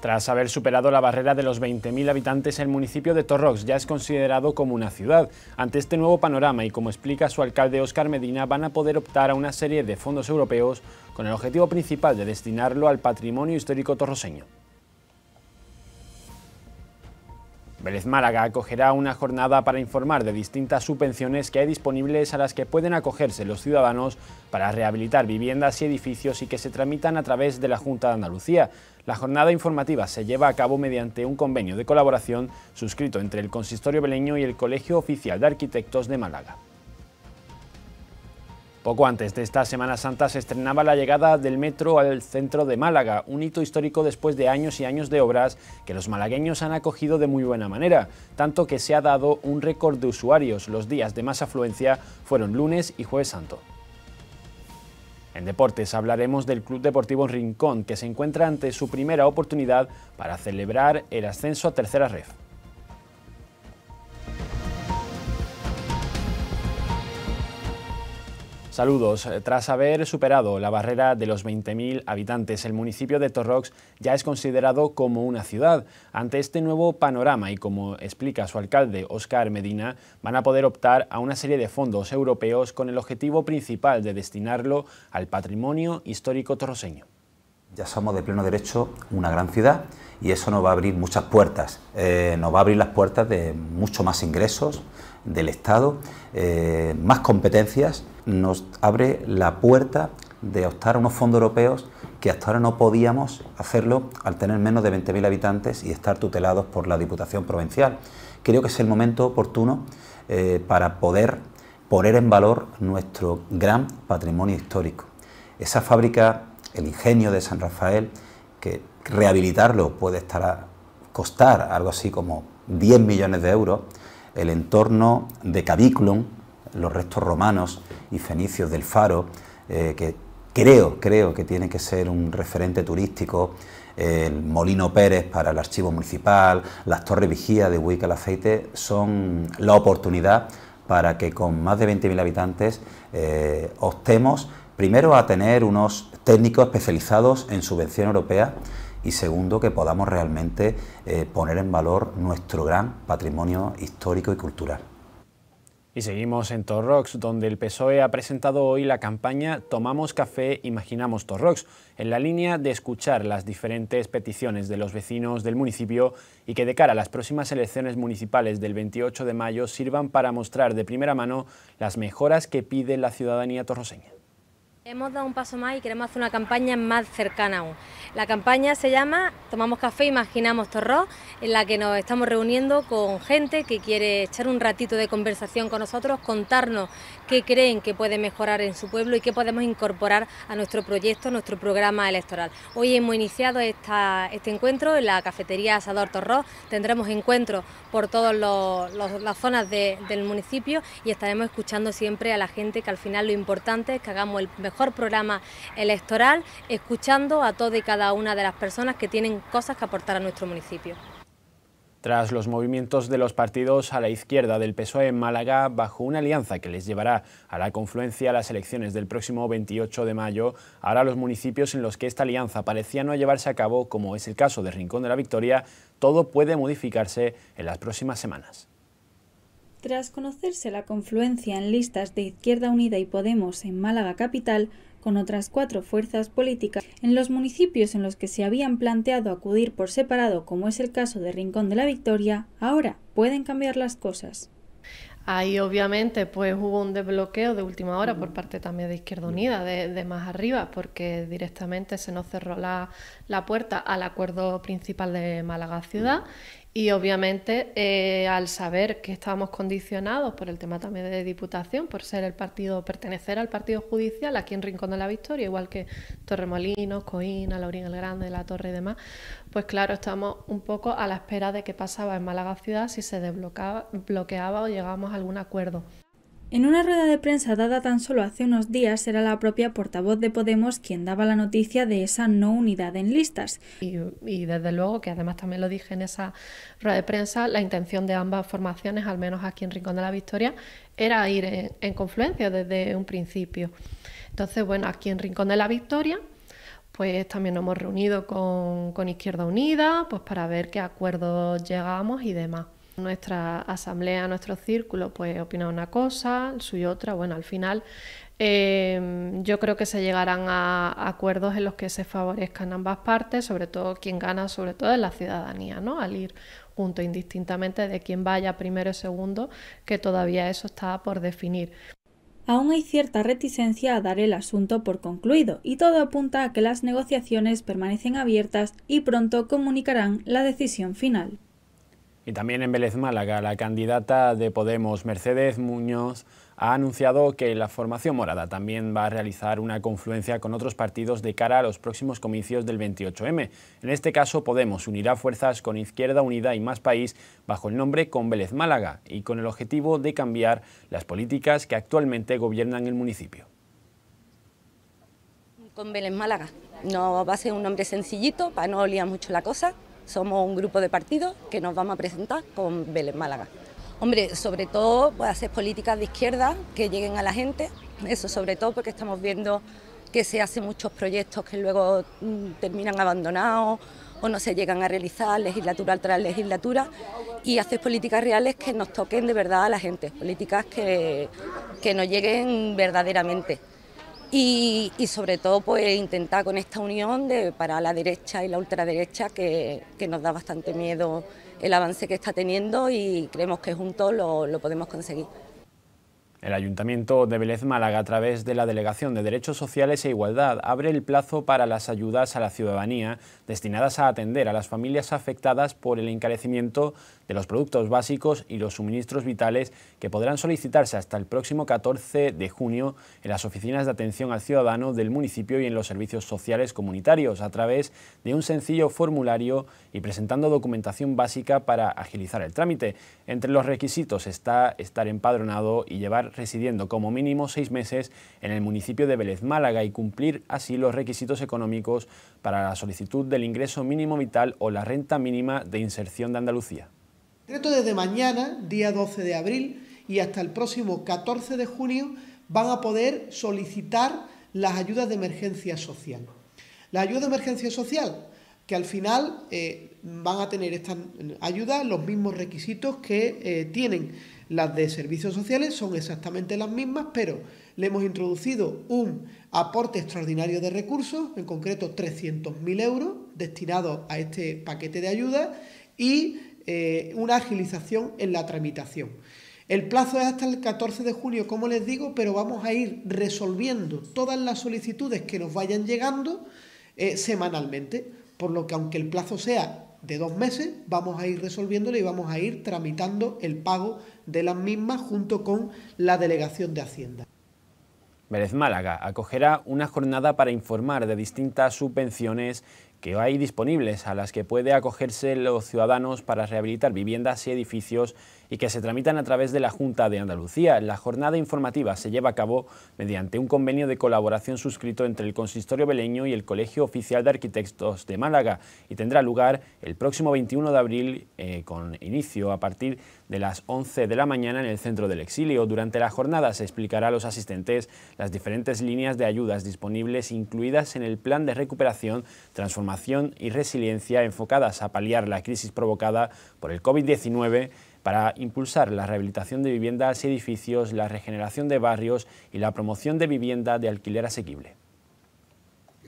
Tras haber superado la barrera de los 20.000 habitantes, el municipio de Torrox ya es considerado como una ciudad. Ante este nuevo panorama y como explica su alcalde Óscar Medina, van a poder optar a una serie de fondos europeos con el objetivo principal de destinarlo al patrimonio histórico torroseño. Vélez Málaga acogerá una jornada para informar de distintas subvenciones que hay disponibles a las que pueden acogerse los ciudadanos para rehabilitar viviendas y edificios y que se tramitan a través de la Junta de Andalucía. La jornada informativa se lleva a cabo mediante un convenio de colaboración suscrito entre el Consistorio Beleño y el Colegio Oficial de Arquitectos de Málaga. Poco antes de esta Semana Santa se estrenaba la llegada del metro al centro de Málaga, un hito histórico después de años y años de obras que los malagueños han acogido de muy buena manera, tanto que se ha dado un récord de usuarios. Los días de más afluencia fueron lunes y jueves santo. En deportes hablaremos del Club Deportivo Rincón, que se encuentra ante su primera oportunidad para celebrar el ascenso a tercera red. Saludos. Eh, tras haber superado la barrera de los 20.000 habitantes, el municipio de Torrox ya es considerado como una ciudad. Ante este nuevo panorama y como explica su alcalde Óscar Medina, van a poder optar a una serie de fondos europeos con el objetivo principal de destinarlo al patrimonio histórico torroseño. Ya somos de pleno derecho una gran ciudad y eso nos va a abrir muchas puertas. Eh, nos va a abrir las puertas de mucho más ingresos del Estado, eh, más competencias nos abre la puerta de optar a unos fondos europeos que hasta ahora no podíamos hacerlo al tener menos de 20.000 habitantes y estar tutelados por la Diputación Provincial. Creo que es el momento oportuno eh, para poder poner en valor nuestro gran patrimonio histórico. Esa fábrica, el ingenio de San Rafael, que rehabilitarlo puede estar a costar algo así como 10 millones de euros, el entorno de Caviclum, los restos romanos y fenicios del faro, eh, que creo, creo que tiene que ser un referente turístico, el Molino Pérez para el Archivo Municipal, las Torres Vigía de Huica el Aceite, son la oportunidad para que con más de 20.000 habitantes eh, optemos primero a tener unos técnicos especializados en subvención europea y segundo que podamos realmente eh, poner en valor nuestro gran patrimonio histórico y cultural. Y seguimos en Torrox, donde el PSOE ha presentado hoy la campaña Tomamos café, imaginamos Torrox, en la línea de escuchar las diferentes peticiones de los vecinos del municipio y que de cara a las próximas elecciones municipales del 28 de mayo sirvan para mostrar de primera mano las mejoras que pide la ciudadanía torroseña. Hemos dado un paso más y queremos hacer una campaña más cercana aún. La campaña se llama Tomamos café, imaginamos Torró, en la que nos estamos reuniendo con gente que quiere echar un ratito de conversación con nosotros, contarnos qué creen que puede mejorar en su pueblo y qué podemos incorporar a nuestro proyecto, a nuestro programa electoral. Hoy hemos iniciado este encuentro en la cafetería Asador Torró. Tendremos encuentros por todas las zonas del municipio y estaremos escuchando siempre a la gente que al final lo importante es que hagamos el mejor programa electoral, escuchando a toda y cada una de las personas que tienen cosas que aportar a nuestro municipio tras los movimientos de los partidos a la izquierda del PSOE en Málaga bajo una alianza que les llevará a la confluencia a las elecciones del próximo 28 de mayo, ahora los municipios en los que esta alianza parecía no llevarse a cabo, como es el caso de Rincón de la Victoria, todo puede modificarse en las próximas semanas. Tras conocerse la confluencia en listas de Izquierda Unida y Podemos en Málaga Capital, con otras cuatro fuerzas políticas, en los municipios en los que se habían planteado acudir por separado, como es el caso de Rincón de la Victoria, ahora pueden cambiar las cosas. Ahí obviamente pues hubo un desbloqueo de última hora por parte también de Izquierda Unida, de, más arriba, porque directamente se nos cerró la, la, puerta al acuerdo principal de Málaga Ciudad y obviamente eh, al saber que estábamos condicionados por el tema también de diputación, por ser el partido, pertenecer al partido judicial aquí en Rincón de la Victoria, igual que Torremolinos, Coína, Laurín el Grande, La Torre y demás, pues claro, estamos un poco a la espera de qué pasaba en Málaga Ciudad si se desbloqueaba bloqueaba o llegábamos a algún acuerdo. En una rueda de prensa dada tan solo hace unos días, era la propia portavoz de Podemos quien daba la noticia de esa no unidad en listas. Y, desde luego, que además también lo dije en esa rueda de prensa, la intención de ambas formaciones, al menos aquí en Rincón de la Victoria, era ir en, confluencia desde un principio. Entonces, bueno, aquí en Rincón de la Victoria pues también nos hemos reunido con, con Izquierda Unida pues para ver qué acuerdos llegamos y demás nuestra asamblea, nuestro círculo, pues opina una cosa, el otra. Bueno, al final em, yo creo que se llegarán a, acuerdos en los que se favorezcan ambas partes, sobre todo quien gana, sobre todo es la ciudadanía, ¿no? Al ir junto indistintamente de quién vaya primero y segundo, que todavía eso está por definir. Aún hay cierta reticencia a dar el asunto por concluido y todo apunta a que las negociaciones permanecen abiertas y pronto comunicarán la decisión final. Y también en Vélez Málaga, la candidata de Podemos, Mercedes Muñoz, ha anunciado que la formación morada también va a realizar una confluencia con otros partidos de cara a los próximos comicios del 28M. En este caso, Podemos unirá fuerzas con Izquierda Unida y Más País bajo el nombre Con Vélez Málaga y con el objetivo de cambiar las políticas que actualmente gobiernan el municipio. Con Vélez Málaga. No va a ser un nombre sencillito para no olvidar mucho la cosa. Somos un grupo de partidos que nos vamos a presentar con Vélez Málaga. Hombre, sobre todo pues, hacer políticas de izquierda que lleguen a la gente, eso sobre todo porque estamos viendo que se hacen muchos proyectos que luego mm, terminan abandonados o no se llegan a realizar legislatura tras legislatura y hacer políticas reales que nos toquen de verdad a la gente, políticas que nos lleguen verdaderamente. Y, sobre todo pues intentar con esta unión para la derecha y la ultraderecha que, nos da bastante miedo el avance que está teniendo y creemos que juntos lo, lo podemos conseguir. El Ayuntamiento de Vélez Málaga, a través de la Delegación de Derechos Sociales e Igualdad, abre el plazo para las ayudas a la ciudadanía destinadas a atender a las familias afectadas por el encarecimiento de los productos básicos y los suministros vitales que podrán solicitarse hasta el próximo 14 de junio en las oficinas de atención al ciudadano del municipio y en los servicios sociales comunitarios a través de un sencillo formulario y presentando documentación básica para agilizar el trámite. Entre los requisitos está estar empadronado y llevar residiendo como mínimo seis meses en el municipio de Vélez Málaga y cumplir así los requisitos económicos para la solicitud del ingreso mínimo vital o la renta mínima de inserción de Andalucía desde mañana, día 12 de abril, y hasta el próximo 14 de junio, van a poder solicitar las ayudas de emergencia social. La ayuda de emergencia social, que al final eh, van a tener estas ayudas los mismos requisitos que eh, tienen las de servicios sociales, son exactamente las mismas, pero le hemos introducido un aporte extraordinario de recursos, en concreto 300.000 euros, destinados a este paquete de ayuda, y eh, una agilización en la tramitación. El plazo es hasta el 14 de junio, como les digo, pero vamos a ir resolviendo todas las solicitudes que nos vayan llegando eh, semanalmente, por lo que aunque el plazo sea de dos meses, vamos a ir resolviéndolo y vamos a ir tramitando el pago de las mismas junto con la delegación de Hacienda. Vélez Málaga acogerá una jornada para informar de distintas subvenciones que hay disponibles a las que puede acogerse los ciudadanos para rehabilitar viviendas y edificios y que se tramitan a través de la Junta de Andalucía. La jornada informativa se lleva a cabo mediante un convenio de colaboración suscrito entre el Consistorio Beleño y el Colegio Oficial de Arquitectos de Málaga y tendrá lugar el próximo 21 de abril eh, con inicio a partir de las 11 de la mañana en el Centro del Exilio. Durante la jornada se explicará a los asistentes las diferentes líneas de ayudas disponibles incluidas en el Plan de Recuperación, Transformación y Resiliencia enfocadas a paliar la crisis provocada por el COVID-19 para impulsar la rehabilitación de viviendas y edificios, la regeneración de barrios y la promoción de vivienda de alquiler asequible.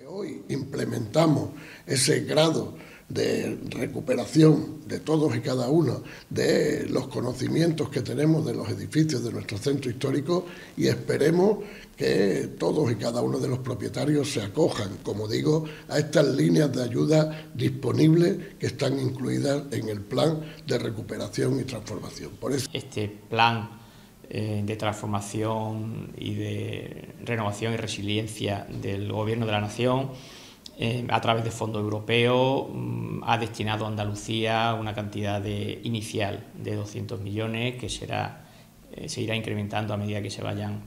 Hoy implementamos ese grado de recuperación de todos y cada uno de los conocimientos que tenemos de los edificios de nuestro centro histórico y esperemos que todos y cada uno de los propietarios se acojan, como digo, a estas líneas de ayuda disponibles que están incluidas en el plan de recuperación y transformación. Por eso... Este plan eh, de transformación y de renovación y resiliencia del Gobierno de la Nación eh, a través de Fondo Europeo mm, ha destinado a Andalucía una cantidad de, inicial de 200 millones que será, eh, se irá incrementando a medida que se vayan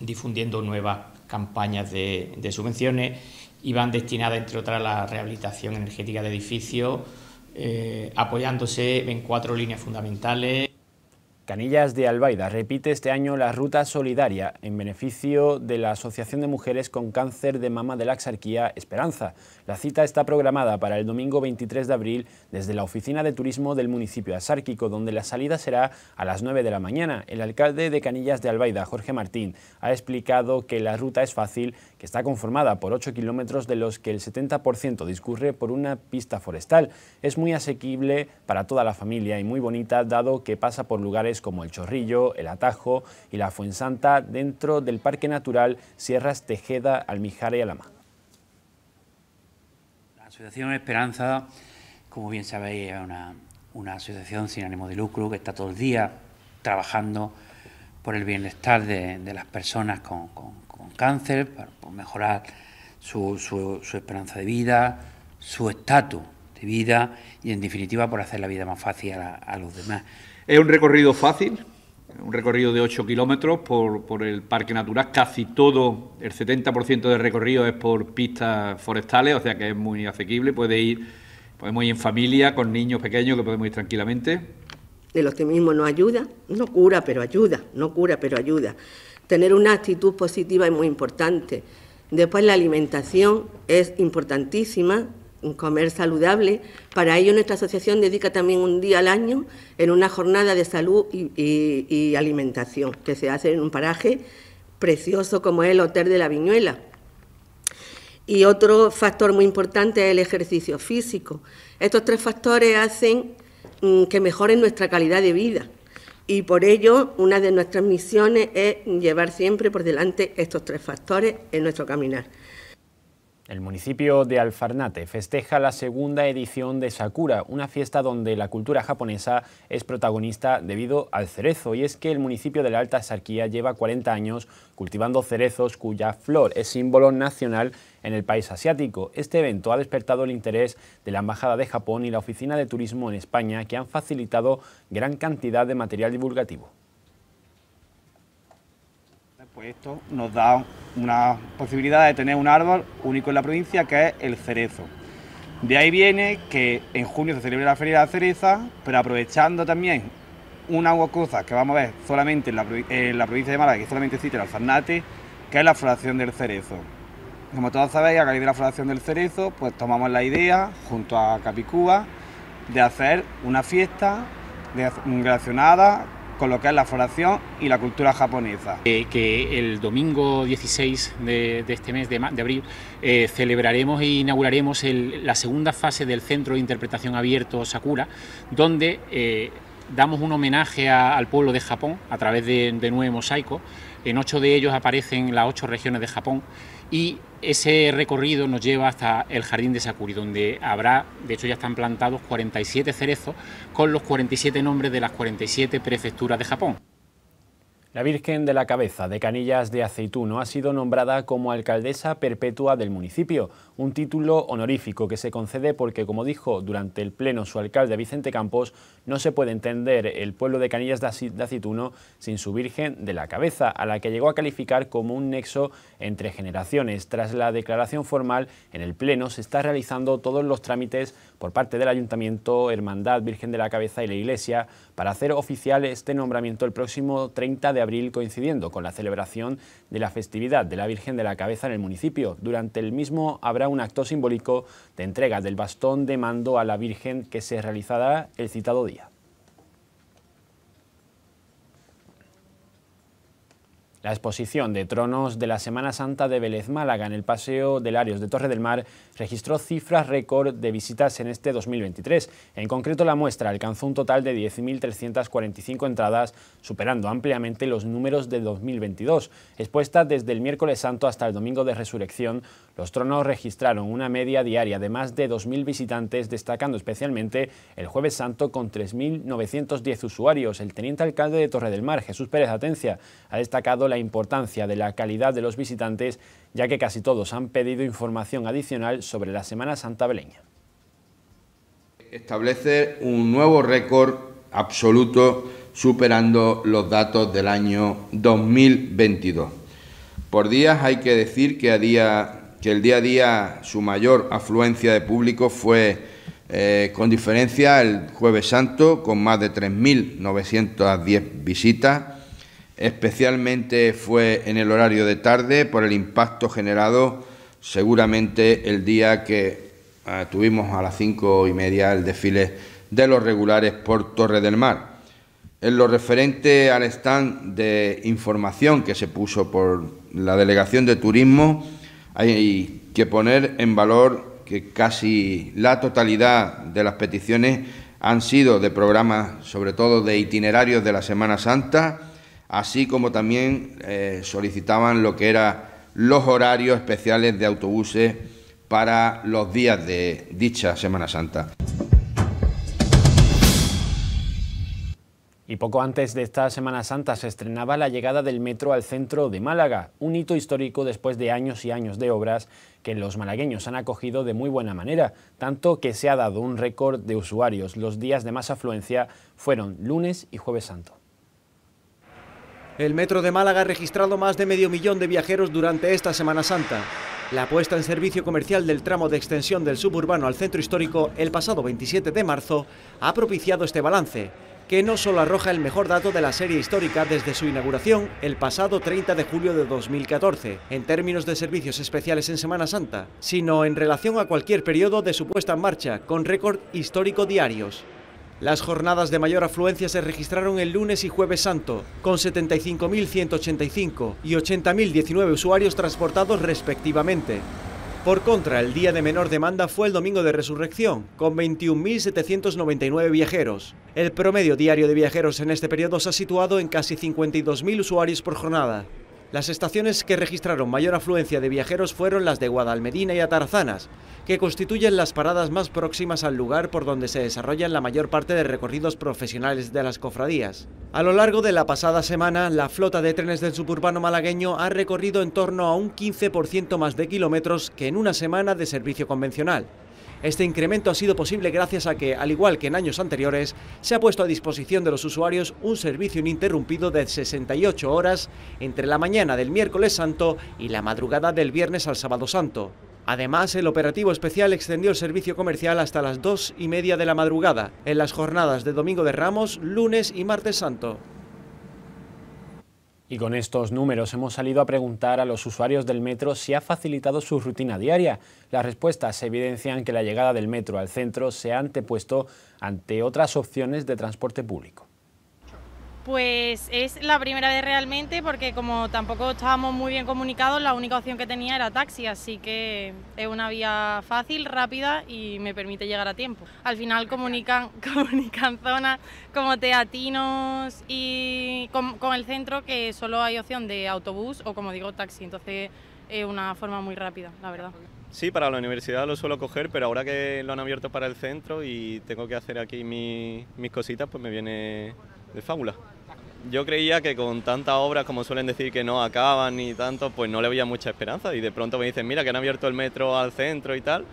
difundiendo nuevas campañas de, subvenciones y van destinadas, entre otras, a la rehabilitación energética de edificios, eh, apoyándose en cuatro líneas fundamentales. Canillas de Albaida repite este año la ruta solidaria en beneficio de la Asociación de Mujeres con Cáncer de Mama de la Axarquía Esperanza. La cita está programada para el domingo 23 de abril desde la Oficina de Turismo del municipio asárquico, donde la salida será a las 9 de la mañana. El alcalde de Canillas de Albaida, Jorge Martín, ha explicado que la ruta es fácil, que está conformada por 8 kilómetros de los que el 70% discurre por una pista forestal. Es muy asequible para toda la familia y muy bonita, dado que pasa por lugares como El Chorrillo, El Atajo y La Fuensanta dentro del Parque Natural Sierras Tejeda, Almijara y Alhama. La Asociación Esperanza, como bien sabéis, es una, asociación sin ánimo de lucro que está todo el día trabajando por el bienestar de, las personas con, cáncer, por, mejorar su, esperanza de vida, su estatus de vida y, en definitiva, por hacer la vida más fácil a los demás. Es un recorrido fácil, un recorrido de 8 kilómetros por, el Parque Natural. Casi todo, el 70% del recorrido es por pistas forestales, o sea que es muy asequible. Puede ir, podemos ir en familia, con niños pequeños que podemos ir tranquilamente. El mismo no ayuda, no cura, pero ayuda, no cura, pero ayuda. Tener una actitud positiva es muy importante. Después la alimentación es importantísima, comer saludable. Para ello nuestra asociación dedica también un día al año en una jornada de salud y, alimentación que se hace en un paraje precioso como es el Hotel de la Viñuela. Y otro factor muy importante es el ejercicio físico. Estos tres factores hacen mm, que mejoren nuestra calidad de vida. Y por ello, una de nuestras misiones es llevar siempre por delante estos tres factores en nuestro caminar. El municipio de Alfarnate festeja la segunda edición de Sakura, una fiesta donde la cultura japonesa es protagonista debido al cerezo, y es que el municipio de la Alta Sarquía lleva 40 años cultivando cerezos cuya flor es símbolo nacional en el país asiático. Este evento ha despertado el interés de la Embajada de Japón y la Oficina de Turismo en España, que han facilitado gran cantidad de material divulgativo. Pues esto nos da una posibilidad de tener un árbol único en la provincia que es el cerezo. De ahí viene que en junio se celebra la Feria de la Cereza, pero aprovechando también una cosa que vamos a ver solamente en la, provincia de Málaga, que solamente existe el alfarnate, que es la floración del cerezo. Como todos sabéis, a raíz de la floración del cerezo, pues tomamos la idea, junto a Capicuba... de hacer una fiesta relacionada con lo que es la floración y la cultura japonesa. que el domingo 16 de, este mes de, de abril eh, celebraremos e inauguraremos la segunda fase del Centro de Interpretación Abierto Sakura, donde eh, damos un homenaje al pueblo de Japón a través de, de nueve mosaicos. En ocho de ellos aparecen las ocho regiones de Japón y ese recorrido nos lleva hasta el jardín de Sakuri, donde habrá, de hecho ya están plantados 47 cerezos con los 47 nombres de las 47 prefecturas de Japón. La Virgen de la Cabeza de Canillas de Aceituno ha sido nombrada como alcaldesa perpetua del municipio, un título honorífico que se concede porque, como dijo durante el pleno su alcalde Vicente Campos, no se puede entender el pueblo de Canillas de Aceituno sin su Virgen de la Cabeza, a la que llegó a calificar como un nexo entre generaciones. Tras la declaración formal, en el pleno se están realizando todos los trámites por parte del Ayuntamiento, Hermandad Virgen de la Cabeza y la Iglesia para hacer oficial este nombramiento el próximo 30 de abril abril coincidiendo con la celebración de la festividad de la Virgen de la Cabeza en el municipio. Durante el mismo habrá un acto simbólico de entrega del bastón de mando a la Virgen que se realizará el citado día. La exposición de tronos de la Semana Santa de Vélez Málaga en el Paseo del Arios de Torre del Mar registró cifras récord de visitas en este 2023. En concreto, la muestra alcanzó un total de 10.345 entradas, superando ampliamente los números de 2022. Expuesta desde el miércoles santo hasta el domingo de resurrección, los tronos registraron una media diaria de más de 2.000 visitantes, destacando especialmente el jueves santo con 3.910 usuarios. El teniente alcalde de Torre del Mar, Jesús Pérez Atencia, ha destacado la importancia de la calidad de los visitantes, ya que casi todos han pedido información adicional sobre la Semana Santa beleña. Establece un nuevo récord absoluto superando los datos del año 2022. Por días hay que decir que, el día a día su mayor afluencia de público fue eh, con diferencia el jueves santo con más de 3.910 visitas, especialmente fue en el horario de tarde por el impacto generado seguramente el día que eh, tuvimos a las cinco y media el desfile de los regulares por Torre del Mar. En lo referente al stand de información que se puso por la Delegación de Turismo, hay que poner en valor que casi la totalidad de las peticiones han sido de programas, sobre todo de itinerarios de la Semana Santa, así como también eh, solicitaban lo que eran los horarios especiales de autobuses para los días de dicha Semana Santa. Y poco antes de esta Semana Santa se estrenaba la llegada del metro al centro de Málaga, un hito histórico después de años y años de obras que los malagueños han acogido de muy buena manera, tanto que se ha dado un récord de usuarios. Los días de más afluencia fueron lunes y jueves santo. El metro de Málaga ha registrado más de medio millón de viajeros durante esta Semana Santa. La puesta en servicio comercial del tramo de extensión del suburbano al centro histórico el pasado 27 de marzo ha propiciado este balance, que no solo arroja el mejor dato de la serie histórica desde su inauguración el pasado 30 de julio de 2014, en términos de servicios especiales en Semana Santa, sino en relación a cualquier periodo de su puesta en marcha, con récord histórico diarios. Las jornadas de mayor afluencia se registraron el lunes y jueves santo, con 75.185 y 80.019 usuarios transportados respectivamente. Por contra, el día de menor demanda fue el domingo de resurrección, con 21.799 viajeros. El promedio diario de viajeros en este periodo se ha situado en casi 52.000 usuarios por jornada. Las estaciones que registraron mayor afluencia de viajeros fueron las de Guadalmedina y Atarazanas, que constituyen las paradas más próximas al lugar por donde se desarrollan la mayor parte de recorridos profesionales de las cofradías. A lo largo de la pasada semana, la flota de trenes del suburbano malagueño ha recorrido en torno a un 15% más de kilómetros que en una semana de servicio convencional. Este incremento ha sido posible gracias a que, al igual que en años anteriores, se ha puesto a disposición de los usuarios un servicio ininterrumpido de 68 horas entre la mañana del miércoles santo y la madrugada del viernes al sábado santo. Además, el operativo especial extendió el servicio comercial hasta las dos y media de la madrugada, en las jornadas de Domingo de Ramos, lunes y martes santo. Y con estos números hemos salido a preguntar a los usuarios del metro si ha facilitado su rutina diaria. Las respuestas evidencian que la llegada del metro al centro se ha antepuesto ante otras opciones de transporte público. Pues es la primera vez realmente porque como tampoco estábamos muy bien comunicados, la única opción que tenía era taxi, así que es una vía fácil, rápida y me permite llegar a tiempo. Al final comunican, comunican zonas como Teatinos y con, el centro que solo hay opción de autobús o como digo taxi, entonces es una forma muy rápida, la verdad. Sí, para la universidad lo suelo coger, pero ahora que lo han abierto para el centro y tengo que hacer aquí mis cositas, pues me viene de fábula yo creía que con tantas obras, como suelen decir, que no acaban y tanto, pues no le había mucha esperanza. Y de pronto me dicen, mira, que han abierto el metro al centro y tal.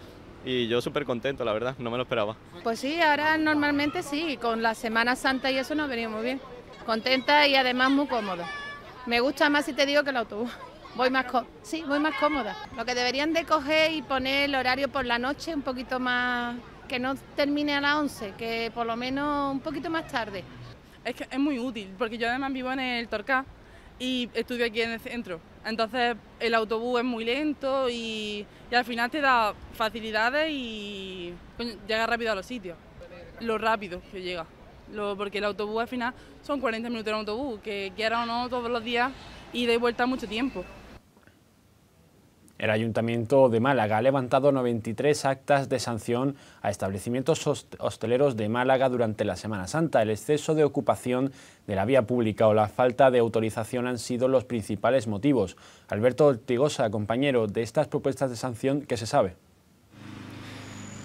Y yo súper contento, la verdad, no me lo esperaba. Pues sí, ahora normalmente sí, con la Semana Santa y eso nos venía muy bien. Contenta y además muy cómoda. Me gusta más si te digo que el autobús. Voy más co sí, voy más cómoda. Lo que deberían de coger y poner el horario por la noche un poquito más, que no termine a las 11, que por lo menos un poquito más tarde es que es muy útil, porque yo además vivo en el Torcá y estudio aquí en el centro. Entonces el autobús es muy lento y, al final te da facilidades y llega rápido a los sitios. Lo rápido que llega. porque el autobús al final son 40 minutos en autobús, que quiera o no todos los días y de vuelta mucho tiempo. El Ayuntamiento de Málaga ha levantado 93 actas de sanción a establecimientos hosteleros de Málaga durante la Semana Santa. El exceso de ocupación de la vía pública o la falta de autorización han sido los principales motivos. Alberto Ortigosa, compañero, de estas propuestas de sanción, ¿qué se sabe?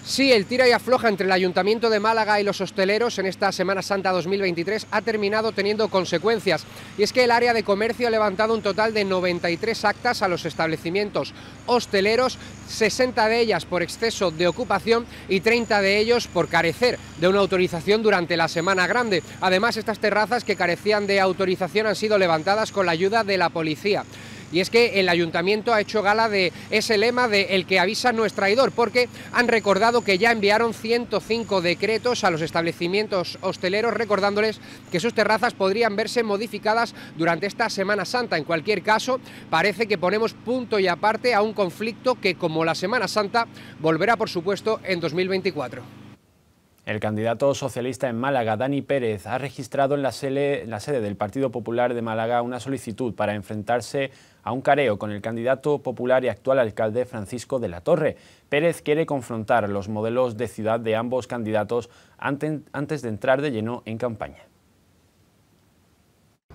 Sí, el tira y afloja entre el Ayuntamiento de Málaga y los hosteleros en esta Semana Santa 2023 ha terminado teniendo consecuencias. Y es que el área de comercio ha levantado un total de 93 actas a los establecimientos hosteleros, 60 de ellas por exceso de ocupación y 30 de ellos por carecer de una autorización durante la Semana Grande. Además, estas terrazas que carecían de autorización han sido levantadas con la ayuda de la policía y es que el ayuntamiento ha hecho gala de ese lema de el que avisa no es traidor, porque han recordado que ya enviaron 105 decretos a los establecimientos hosteleros recordándoles que sus terrazas podrían verse modificadas durante esta Semana Santa. En cualquier caso, parece que ponemos punto y aparte a un conflicto que, como la Semana Santa, volverá por supuesto en 2024. El candidato socialista en Málaga, Dani Pérez, ha registrado en la, sede, del Partido Popular de Málaga una solicitud para enfrentarse a un careo con el candidato popular y actual alcalde Francisco de la Torre. Pérez quiere confrontar los modelos de ciudad de ambos candidatos antes de entrar de lleno en campaña.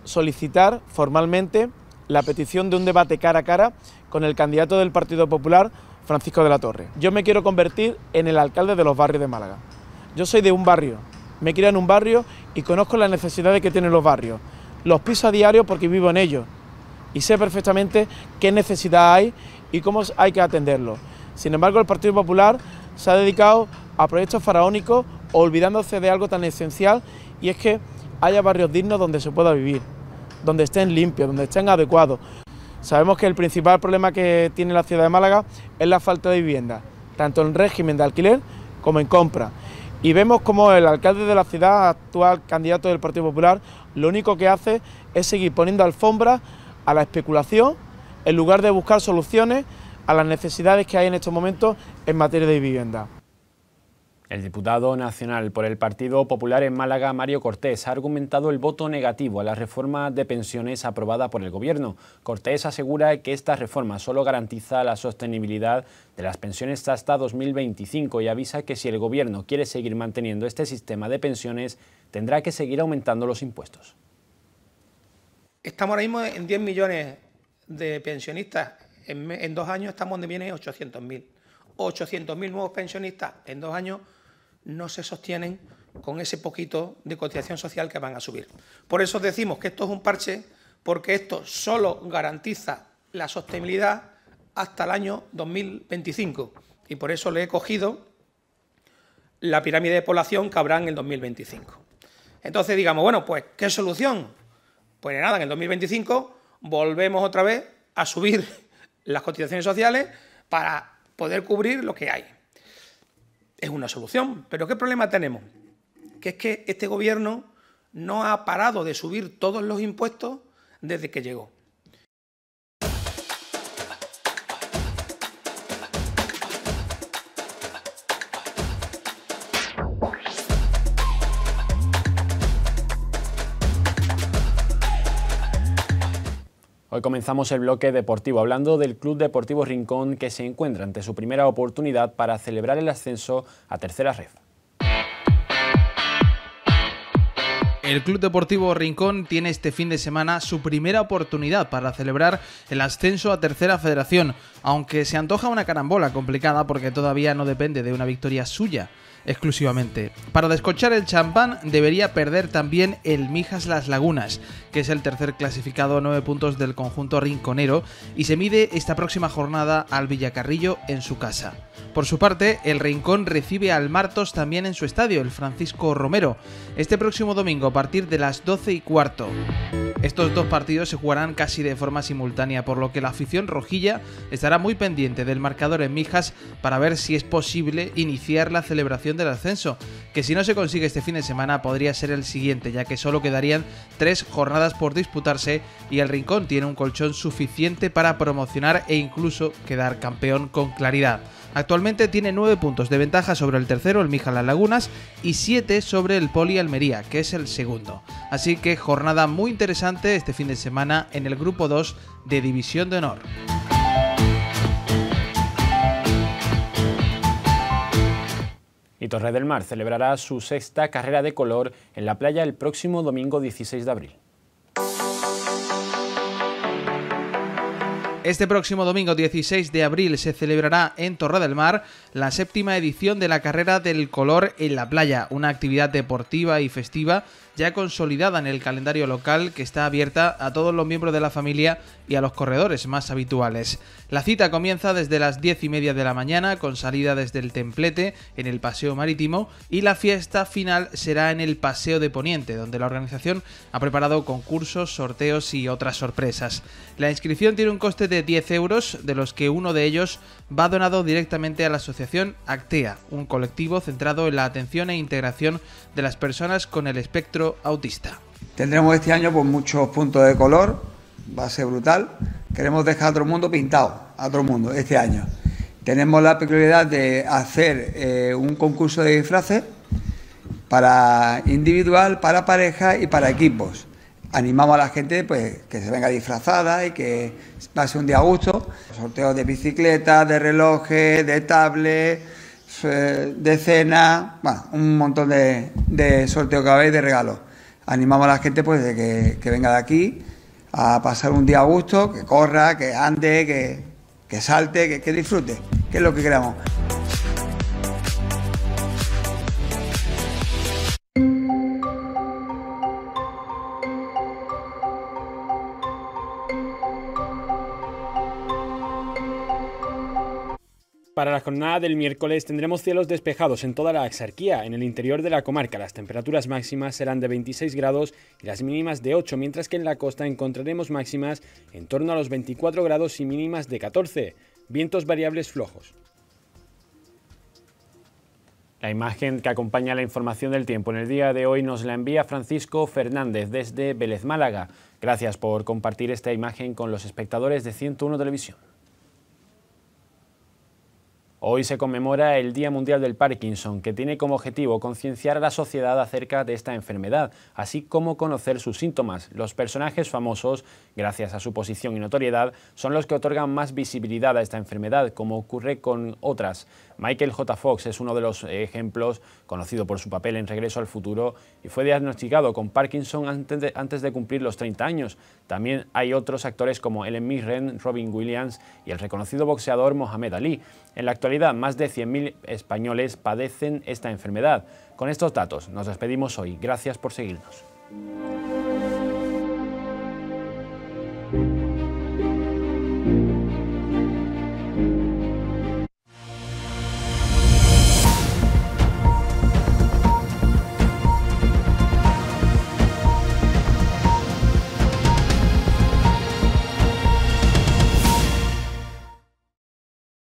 Solicitar formalmente la petición de un debate cara a cara con el candidato del Partido Popular, Francisco de la Torre. Yo me quiero convertir en el alcalde de los barrios de Málaga. Yo soy de un barrio, me crié en un barrio y conozco las necesidades que tienen los barrios. Los piso a diario porque vivo en ellos y sé perfectamente qué necesidad hay y cómo hay que atenderlo. Sin embargo, el Partido Popular se ha dedicado a proyectos faraónicos olvidándose de algo tan esencial y es que haya barrios dignos donde se pueda vivir, donde estén limpios, donde estén adecuados. Sabemos que el principal problema que tiene la ciudad de Málaga es la falta de vivienda, tanto en régimen de alquiler como en compra y vemos como el alcalde de la ciudad, actual candidato del Partido Popular, lo único que hace es seguir poniendo alfombra a la especulación en lugar de buscar soluciones a las necesidades que hay en estos momentos en materia de vivienda. El diputado nacional por el Partido Popular en Málaga, Mario Cortés, ha argumentado el voto negativo a la reforma de pensiones aprobada por el Gobierno. Cortés asegura que esta reforma solo garantiza la sostenibilidad de las pensiones hasta 2025 y avisa que si el Gobierno quiere seguir manteniendo este sistema de pensiones, tendrá que seguir aumentando los impuestos. Estamos ahora mismo en 10 millones de pensionistas. En, dos años estamos donde viene 800.000. 800.000 nuevos pensionistas en dos años no se sostienen con ese poquito de cotización social que van a subir. Por eso decimos que esto es un parche, porque esto solo garantiza la sostenibilidad hasta el año 2025. Y por eso le he cogido la pirámide de población que habrá en el 2025. Entonces digamos, bueno, pues, ¿qué solución? Pues nada, en el 2025 volvemos otra vez a subir las cotizaciones sociales para poder cubrir lo que hay. Es una solución, pero ¿qué problema tenemos? Que es que este gobierno no ha parado de subir todos los impuestos desde que llegó. Hoy comenzamos el bloque deportivo hablando del Club Deportivo Rincón que se encuentra ante su primera oportunidad para celebrar el ascenso a Tercera Red. El Club Deportivo Rincón tiene este fin de semana su primera oportunidad para celebrar el ascenso a Tercera Federación, aunque se antoja una carambola complicada porque todavía no depende de una victoria suya exclusivamente. Para descochar el champán debería perder también el Mijas Las Lagunas, que es el tercer clasificado a 9 puntos del conjunto rinconero y se mide esta próxima jornada al Villacarrillo en su casa. Por su parte, el Rincón recibe al Martos también en su estadio, el Francisco Romero. Este próximo domingo partir de las 12 y cuarto. Estos dos partidos se jugarán casi de forma simultánea, por lo que la afición rojilla estará muy pendiente del marcador en Mijas para ver si es posible iniciar la celebración del ascenso, que si no se consigue este fin de semana podría ser el siguiente, ya que solo quedarían tres jornadas por disputarse y el Rincón tiene un colchón suficiente para promocionar e incluso quedar campeón con claridad. Actualmente tiene 9 puntos de ventaja sobre el tercero, el Mija Las Lagunas, y 7 sobre el Poli Almería, que es el segundo. Así que jornada muy interesante este fin de semana en el Grupo 2 de División de Honor. y Torre del Mar celebrará su sexta carrera de color en la playa el próximo domingo 16 de abril. Este próximo domingo 16 de abril se celebrará en Torre del Mar la séptima edición de la carrera del color en la playa, una actividad deportiva y festiva ya consolidada en el calendario local que está abierta a todos los miembros de la familia y a los corredores más habituales. La cita comienza desde las 10 y media de la mañana con salida desde el templete en el paseo marítimo y la fiesta final será en el paseo de Poniente donde la organización ha preparado concursos, sorteos y otras sorpresas. La inscripción tiene un coste de de 10 euros, de los que uno de ellos va donado directamente a la asociación Actea, un colectivo centrado en la atención e integración de las personas con el espectro autista. Tendremos este año pues, muchos puntos de color, va a ser brutal. Queremos dejar a otro mundo pintado, a otro mundo, este año. Tenemos la peculiaridad de hacer eh, un concurso de disfraces para individual, para pareja y para equipos animamos a la gente pues que se venga disfrazada y que pase un día a gusto. Sorteos de bicicletas, de relojes, de tablets, eh, de cena, bueno, un montón de, sorteos que habéis de regalos. Animamos a la gente pues de que, venga de aquí a pasar un día a gusto, que corra, que ande, que, salte, que, disfrute, que es lo que queremos". Para la jornada del miércoles tendremos cielos despejados en toda la exarquía. En el interior de la comarca las temperaturas máximas serán de 26 grados y las mínimas de 8, mientras que en la costa encontraremos máximas en torno a los 24 grados y mínimas de 14. Vientos variables flojos. La imagen que acompaña la información del tiempo en el día de hoy nos la envía Francisco Fernández desde Vélez Málaga. Gracias por compartir esta imagen con los espectadores de 101 Televisión. Hoy se conmemora el Día Mundial del Parkinson, que tiene como objetivo concienciar a la sociedad acerca de esta enfermedad, así como conocer sus síntomas. Los personajes famosos, gracias a su posición y notoriedad, son los que otorgan más visibilidad a esta enfermedad, como ocurre con otras. Michael J. Fox es uno de los ejemplos, conocido por su papel en Regreso al Futuro, y fue diagnosticado con Parkinson antes de, cumplir los 30 años. También hay otros actores como Ellen Mirren, Robin Williams y el reconocido boxeador Mohamed Ali. En la actualidad, más de 100.000 españoles padecen esta enfermedad. Con estos datos nos despedimos hoy. Gracias por seguirnos.